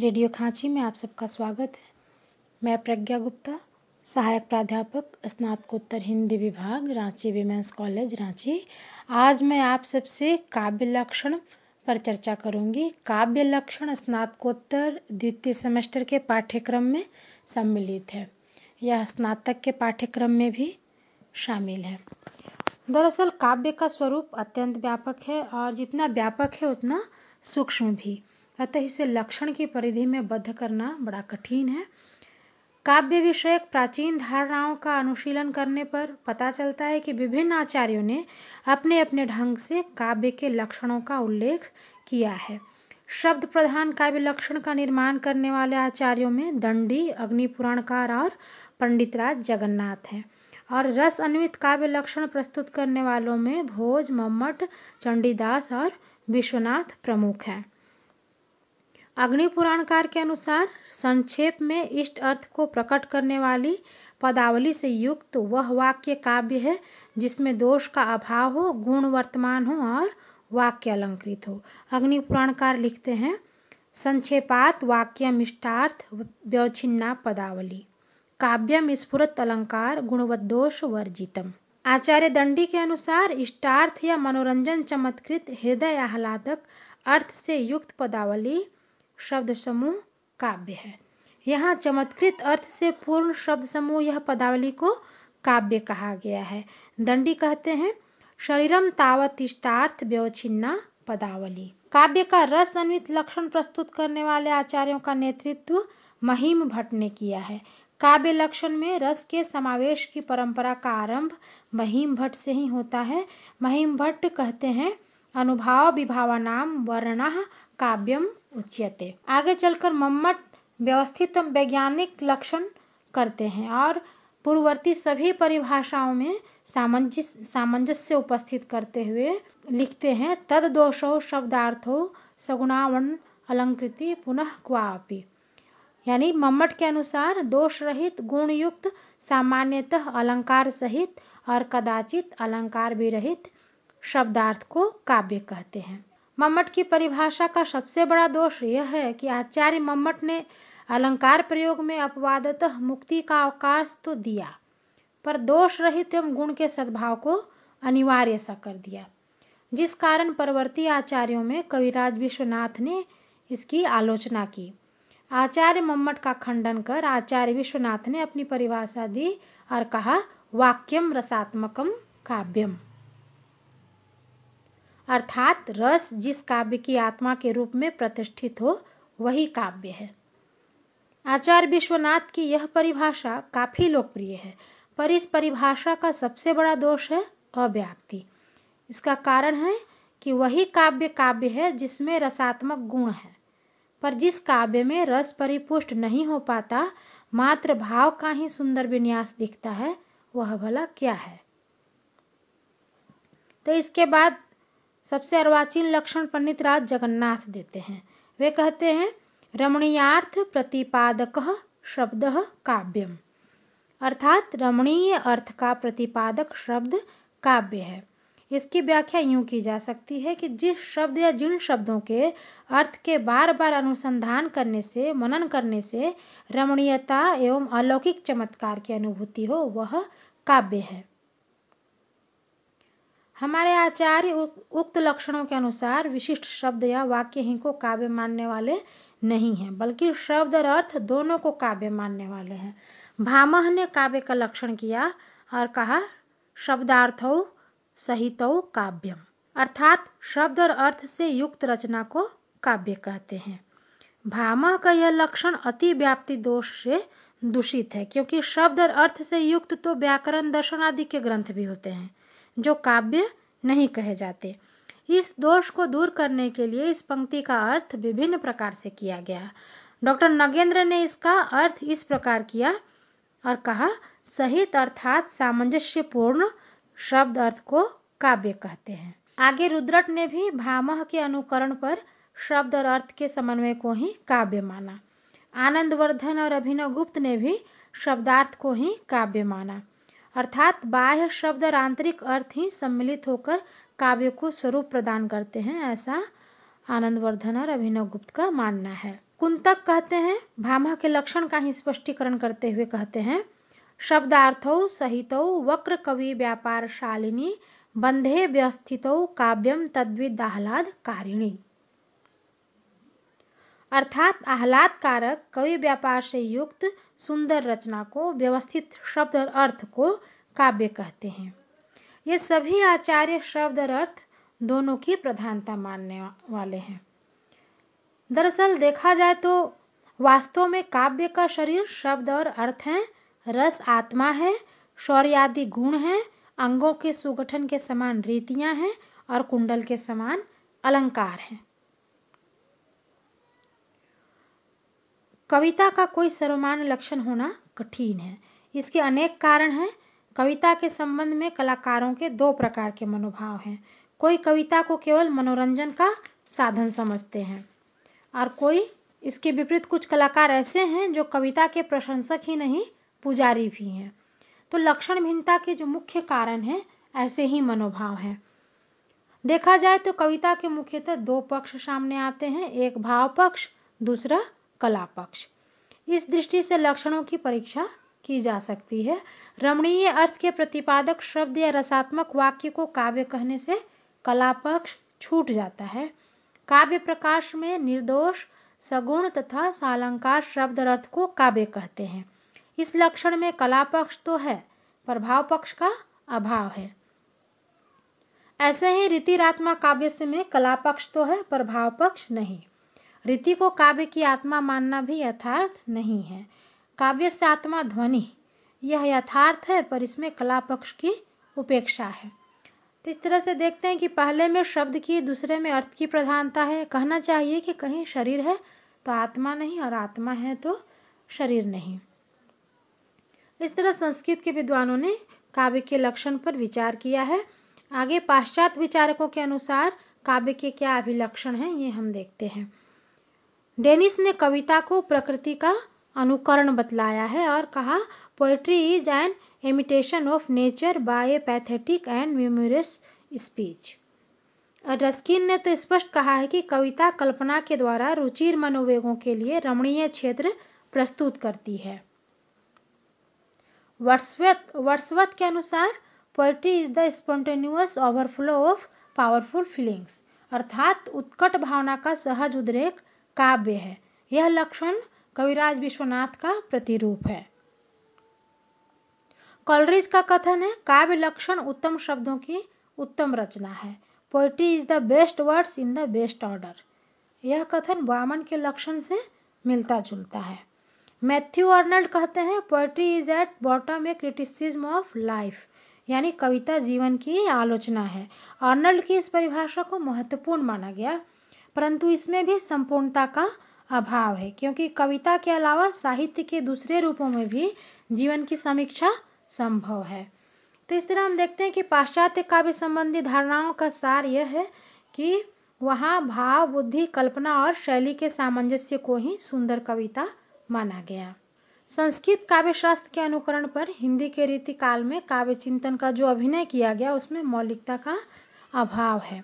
radio खांची में आप सबका स्वागत है मैं प्रज्ञा गुप्ता सहायक प्राध्यापक स्नातकोत्तर हिंदी विभाग रांची विमेंस कॉलेज रांची आज मैं आप सबसे काव्य लक्षण पर चर्चा करूंगी काव्य लक्षण स्नातकोत्तर द्वितीय सेमेस्टर के पाठ्यक्रम में सम्मिलित है यह स्नातक के पाठ्यक्रम में भी शामिल है दरअसल काव्य का स्वरूप अत्यंत व्यापक है और जितना व्यापक है उतना सूक्ष्म भी अतः इसे लक्षण की परिधि में बद्ध करना बड़ा कठिन है काव्य विषयक प्राचीन धारणाओं का अनुशीलन करने पर पता चलता है कि विभिन्न आचार्यों ने अपने अपने ढंग से काव्य के लक्षणों का उल्लेख किया है शब्द प्रधान काव्य लक्षण का निर्माण करने वाले आचार्यों में दंडी अग्निपुराणकार और पंडितराज जगन्नाथ हैं और रस अन्वित काव्य लक्षण प्रस्तुत करने वालों में भोज मम्मट चंडीदास और विश्वनाथ प्रमुख हैं अग्नि पुराणकार के अनुसार संक्षेप में इष्ट अर्थ को प्रकट करने वाली पदावली से युक्त वह वाक्य काव्य है जिसमें दोष का अभाव हो गुण वर्तमान हो और वाक्य अलंकृत हो अग्नि पुराणकार लिखते हैं संक्षेपात वाक्य मिष्टार्थ व्यवचिन्ना पदावली काव्यम स्फुरत अलंकार गुणवदोष वर्जितम आचार्य दंडी के अनुसार इष्टार्थ या मनोरंजन चमत्कृत हृदय आह्लादक अर्थ से युक्त पदावली शब्द समूह काव्य है यहाँ चमत्कृत अर्थ से पूर्ण शब्द समूह यह पदावली को काव्य कहा गया है दंडी कहते हैं शरीरम तावत इष्टार्थ व्यवच्छिन्ना पदावली काव्य का रस अन्वित लक्षण प्रस्तुत करने वाले आचार्यों का नेतृत्व महिम भट्ट ने किया है काव्य लक्षण में रस के समावेश की परंपरा का आरंभ महिम भट्ट से ही होता है महिम भट्ट कहते हैं अनुभाव विभावनाम वर्ण काव्यम उच्यते आगे चलकर मम्मट व्यवस्थित वैज्ञानिक लक्षण करते हैं और पूर्ववर्ती सभी परिभाषाओं में सामंजस्य सामंजस्य उपस्थित करते हुए लिखते हैं तद दोषो शब्दार्थो सगुणावन अलंकृति पुनः क्वापि यानी मम्मट के अनुसार दोष रहित गुण युक्त सामान्यतः अलंकार सहित और कदाचित अलंकार भी रहित शब्दार्थ को काव्य कहते हैं मम्मट की परिभाषा का सबसे बड़ा दोष यह है कि आचार्य मम्मट ने अलंकार प्रयोग में अपवादतः मुक्ति का अवकाश तो दिया पर दोष रहित एवं गुण के सद्भाव को अनिवार्य सा कर दिया जिस कारण परवर्ती आचार्यों में कविराज विश्वनाथ ने इसकी आलोचना की आचार्य मम्मट का खंडन कर आचार्य विश्वनाथ ने अपनी परिभाषा दी और कहा वाक्यम रसात्मकम काव्यम अर्थात रस जिस काव्य की आत्मा के रूप में प्रतिष्ठित हो वही काव्य है आचार्य विश्वनाथ की यह परिभाषा काफी लोकप्रिय है पर इस परिभाषा का सबसे बड़ा दोष है अव्याप्ति इसका कारण है कि वही काव्य काव्य है जिसमें रसात्मक गुण है पर जिस काव्य में रस परिपुष्ट नहीं हो पाता मात्र भाव का ही सुंदर विन्यास दिखता है वह भला क्या है तो इसके बाद सबसे अर्वाचीन लक्षण पंडित राज जगन्नाथ देते हैं वे कहते हैं रमणीयार्थ प्रतिपादक शब्द काव्यम अर्थात रमणीय अर्थ का प्रतिपादक शब्द काव्य है इसकी व्याख्या यूं की जा सकती है कि जिस शब्द या जिन शब्दों के अर्थ के बार बार अनुसंधान करने से मनन करने से रमणीयता एवं अलौकिक चमत्कार की अनुभूति हो वह काव्य है हमारे आचार्य उक्त लक्षणों के अनुसार विशिष्ट शब्द या वाक्य ही को काव्य मानने वाले नहीं हैं बल्कि शब्द और अर्थ दोनों को काव्य मानने वाले हैं भामह ने काव्य का लक्षण किया और कहा शब्दार्थ सहित काव्यम अर्थात शब्द और अर्थ से युक्त रचना को काव्य कहते हैं भामह का यह लक्षण अति व्याप्ति दोष से दूषित है क्योंकि शब्द और अर्थ से युक्त तो व्याकरण दर्शन आदि के ग्रंथ भी होते हैं जो काव्य नहीं कहे जाते इस दोष को दूर करने के लिए इस पंक्ति का अर्थ विभिन्न प्रकार से किया गया डॉक्टर नगेंद्र ने इसका अर्थ इस प्रकार किया और कहा सहित अर्थात सामंजस्यपूर्ण शब्द अर्थ को काव्य कहते हैं आगे रुद्रट ने भी भामह के अनुकरण पर शब्द और अर्थ के समन्वय को ही काव्य माना आनंदवर्धन और अभिनव गुप्त ने भी शब्दार्थ को ही काव्य माना अर्थात बाह्य शब्द और आंतरिक अर्थ ही सम्मिलित होकर काव्य को स्वरूप प्रदान करते हैं ऐसा आनंदवर्धन और अभिनव गुप्त का मानना है कुंतक कहते हैं भाम के लक्षण का ही स्पष्टीकरण करते हुए कहते हैं शब्दार्थ सहित वक्र कवि व्यापार शालिनी बंधे व्यस्थित काव्यम तद्विद आह्लाद कारिणी अर्थात आह्लाद कारक कवि व्यापार से युक्त सुंदर रचना को व्यवस्थित शब्द और अर्थ को काव्य कहते हैं ये सभी आचार्य शब्द और अर्थ दोनों की प्रधानता मानने वाले हैं दरअसल देखा जाए तो वास्तव में काव्य का शरीर शब्द और अर्थ है रस आत्मा है शौर्य आदि गुण है अंगों के सुगठन के समान रीतियां हैं और कुंडल के समान अलंकार हैं कविता का कोई सर्वमान्य लक्षण होना कठिन है इसके अनेक कारण हैं कविता के संबंध में कलाकारों के दो प्रकार के मनोभाव हैं कोई कविता को केवल मनोरंजन का साधन समझते हैं और कोई इसके विपरीत कुछ कलाकार ऐसे हैं जो कविता के प्रशंसक ही नहीं पुजारी भी हैं तो लक्षण भिन्नता के जो मुख्य कारण हैं ऐसे ही मनोभाव हैं देखा जाए तो कविता के मुख्यतः दो पक्ष सामने आते हैं एक भाव पक्ष दूसरा कला पक्ष इस दृष्टि से लक्षणों की परीक्षा की जा सकती है रमणीय अर्थ के प्रतिपादक शब्द या रसात्मक वाक्य को काव्य कहने से कला पक्ष छूट जाता है काव्य प्रकाश में निर्दोष सगुण तथा सालंकार शब्द अर्थ को काव्य कहते हैं इस लक्षण में कला पक्ष तो है प्रभाव पक्ष का अभाव है ऐसे ही रीतिरात्मा काव्य से में कला पक्ष तो है प्रभाव पक्ष नहीं रीति को काव्य की आत्मा मानना भी यथार्थ नहीं है काव्य से आत्मा ध्वनि यह यथार्थ है पर इसमें कला पक्ष की उपेक्षा है तो इस तरह से देखते हैं कि पहले में शब्द की दूसरे में अर्थ की प्रधानता है कहना चाहिए कि कहीं शरीर है तो आत्मा नहीं और आत्मा है तो शरीर नहीं इस तरह संस्कृत के विद्वानों ने काव्य के लक्षण पर विचार किया है आगे पाश्चात्य विचारकों के अनुसार काव्य के क्या अभिलक्षण हैं ये हम देखते हैं डेनिस ने कविता को प्रकृति का अनुकरण बतलाया है और कहा poetry is an imitation of nature by a pathetic and numerous speech Ruskin ने तो स्पष्ट कहा है कि कविता कल्पना के द्वारा रुचिर मनोवेगों के लिए रमणीय क्षेत्र प्रस्तुत करती है वर्षवत वर्षवत के अनुसार poetry is the spontaneous overflow of powerful feelings अर्थात उत्कट भावना का सहज उद्रेक काव्य है यह लक्षण कविराज विश्वनाथ का प्रतिरूप है कॉलरेज का कथन है काव्य लक्षण उत्तम शब्दों की उत्तम रचना है poetry is the best words in the best order यह कथन वामन के लक्षण से मिलता जुलता है मैथ्यू अर्नल्ड कहते हैं poetry is at bottom a criticism of life यानी कविता जीवन की आलोचना है अर्नल्ड की इस परिभाषा को महत्वपूर्ण माना गया परंतु इसमें भी संपूर्णता का अभाव है क्योंकि कविता के अलावा साहित्य के दूसरे रूपों में भी जीवन की समीक्षा संभव है तो इस तरह हम देखते हैं कि पाश्चात्य काव्य संबंधी धारणाओं का सार यह है कि वहां भाव बुद्धि कल्पना और शैली के सामंजस्य को ही सुंदर कविता माना गया संस्कृत काव्य शास्त्र के अनुकरण पर हिंदी के रीति काल में काव्य चिंतन का जो अभिनय किया गया उसमें मौलिकता का अभाव है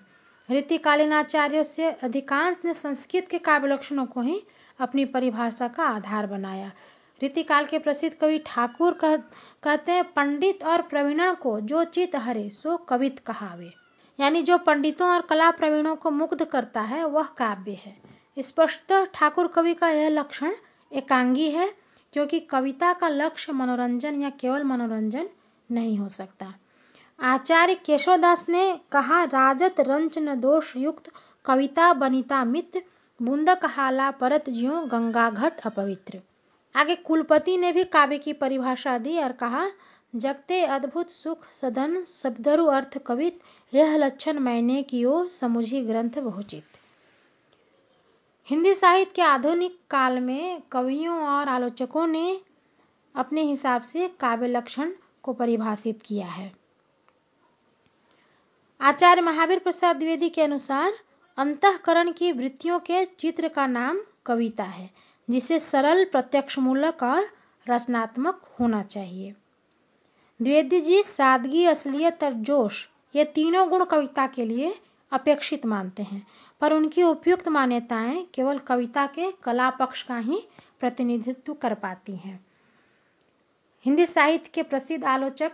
आचार्यों से अधिकांश ने संस्कृत के काव्य लक्षणों को ही अपनी परिभाषा का आधार बनाया रीतिकाल के प्रसिद्ध कवि ठाकुर कह, कहते हैं पंडित और प्रवीण को जो चित हरे सो कवित कहावे यानी जो पंडितों और कला प्रवीणों को मुग्ध करता है वह काव्य है स्पष्टतः ठाकुर कवि का यह लक्षण एकांगी है क्योंकि कविता का लक्ष्य मनोरंजन या केवल मनोरंजन नहीं हो सकता आचार्य केशवदास ने कहा राजत रंचन दोष युक्त कविता बनिता मित्र बुंदक हाला परत ज्यो गंगा घट अपवित्र आगे कुलपति ने भी काव्य की परिभाषा दी और कहा जगते अद्भुत सुख सदन शब्दरु अर्थ कवित यह लक्षण मैंने कियो समुझी ग्रंथ बहुचित हिंदी साहित्य के आधुनिक काल में कवियों और आलोचकों ने अपने हिसाब से काव्य लक्षण को परिभाषित किया है आचार्य महावीर प्रसाद द्विवेदी के अनुसार अंतकरण की वृत्तियों के चित्र का नाम कविता है जिसे सरल प्रत्यक्ष मूलक और रचनात्मक होना चाहिए द्विवेदी जी सादगी असलियत और जोश ये तीनों गुण कविता के लिए अपेक्षित मानते हैं पर उनकी उपयुक्त मान्यताएं केवल कविता के कला पक्ष का ही प्रतिनिधित्व कर पाती हैं हिंदी साहित्य के प्रसिद्ध आलोचक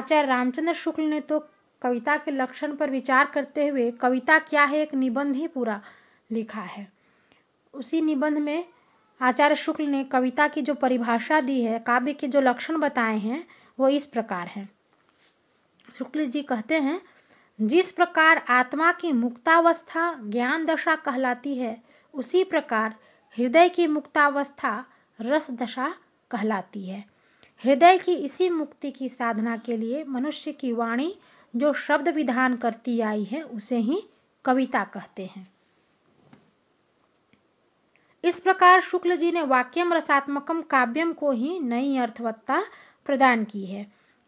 आचार्य रामचंद्र शुक्ल ने तो कविता के लक्षण पर विचार करते हुए कविता क्या है एक निबंध ही पूरा लिखा है उसी निबंध में आचार्य शुक्ल ने कविता की जो परिभाषा दी है काव्य के जो लक्षण बताए हैं वो इस प्रकार हैं शुक्ल जी कहते हैं जिस प्रकार आत्मा की मुक्तावस्था ज्ञान दशा कहलाती है उसी प्रकार हृदय की मुक्तावस्था रस दशा कहलाती है हृदय की इसी मुक्ति की साधना के लिए मनुष्य की वाणी जो शब्द विधान करती आई है उसे ही कविता कहते हैं इस प्रकार शुक्ल जी ने वाक्यम रसात्मकम काव्यम को ही नई अर्थवत्ता प्रदान की है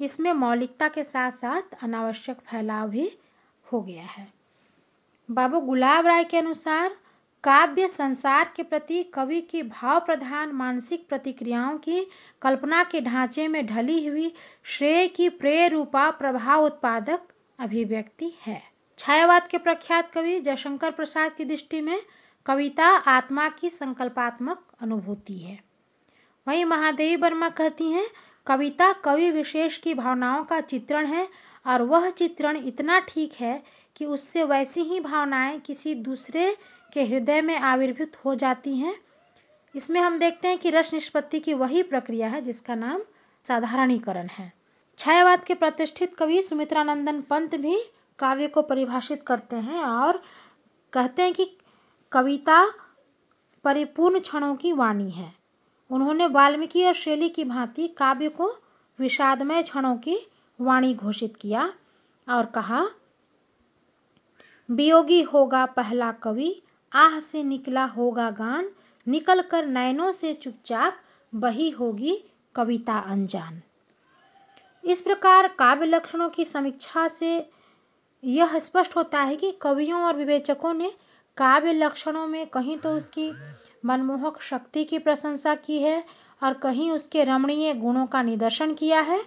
इसमें मौलिकता के साथ साथ अनावश्यक फैलाव भी हो गया है बाबू गुलाब राय के अनुसार काव्य संसार के प्रति कवि की भाव प्रधान मानसिक प्रतिक्रियाओं की कल्पना के ढांचे में ढली हुई श्रेय की प्रेय रूपा प्रभाव उत्पादक अभिव्यक्ति है छायावाद के प्रख्यात कवि जयशंकर प्रसाद की दृष्टि में कविता आत्मा की संकल्पात्मक अनुभूति है वहीं महादेवी वर्मा कहती हैं कविता कवि विशेष की भावनाओं का चित्रण है और वह चित्रण इतना ठीक है कि उससे वैसी ही भावनाएं किसी दूसरे के हृदय में आविर्भूत हो जाती हैं इसमें हम देखते हैं कि रस निष्पत्ति की वही प्रक्रिया है जिसका नाम साधारणीकरण है छायावाद के प्रतिष्ठित कवि सुमित्रानंदन पंत भी काव्य को परिभाषित करते हैं और कहते हैं कि कविता परिपूर्ण क्षणों की वाणी है उन्होंने वाल्मीकि और शैली की भांति काव्य को विषादमय क्षणों की वाणी घोषित किया और कहा वियोगी होगा पहला कवि आह से निकला होगा गान निकल कर नैनों से चुपचाप बही होगी कविता अनजान इस प्रकार काव्य लक्षणों की समीक्षा से यह स्पष्ट होता है कि कवियों और विवेचकों ने काव्य लक्षणों में कहीं तो उसकी मनमोहक शक्ति की प्रशंसा की है और कहीं उसके रमणीय गुणों का निदर्शन किया है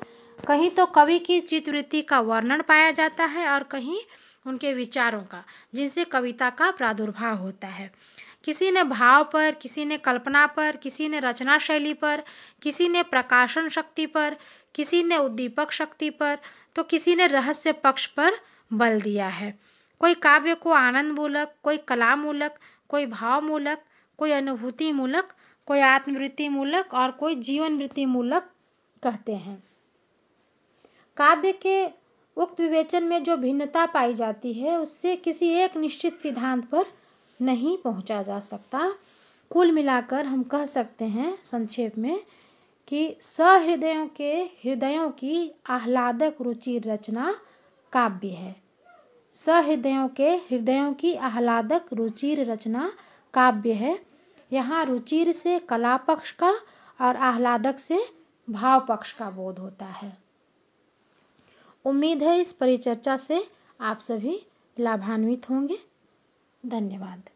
कहीं तो कवि की चितवृत्ति का वर्णन पाया जाता है और कहीं उनके विचारों का जिनसे कविता का प्रादुर्भाव होता है किसी ने भाव पर किसी ने कल्पना पर किसी ने रचना शैली पर किसी ने प्रकाशन शक्ति पर किसी ने उद्दीपक शक्ति पर तो किसी ने रहस्य पक्ष पर बल दिया है कोई काव्य को आनंद मूलक कोई कला मूलक कोई भाव मूलक कोई अनुभूति मूलक कोई आत्मवृत्ति मूलक और कोई जीवन वृत्ति मूलक कहते हैं काव्य के उक्त विवेचन में जो भिन्नता पाई जाती है उससे किसी एक निश्चित सिद्धांत पर नहीं पहुंचा जा सकता कुल मिलाकर हम कह सकते हैं संक्षेप में कि सहृदयों के हृदयों की आह्लादक रुचि रचना काव्य है सहृदयों के हृदयों की आह्लादक रुचिर रचना काव्य है यहाँ रुचिर से कला पक्ष का और आह्लादक से भाव पक्ष का बोध होता है उम्मीद है इस परिचर्चा से आप सभी लाभान्वित होंगे धन्यवाद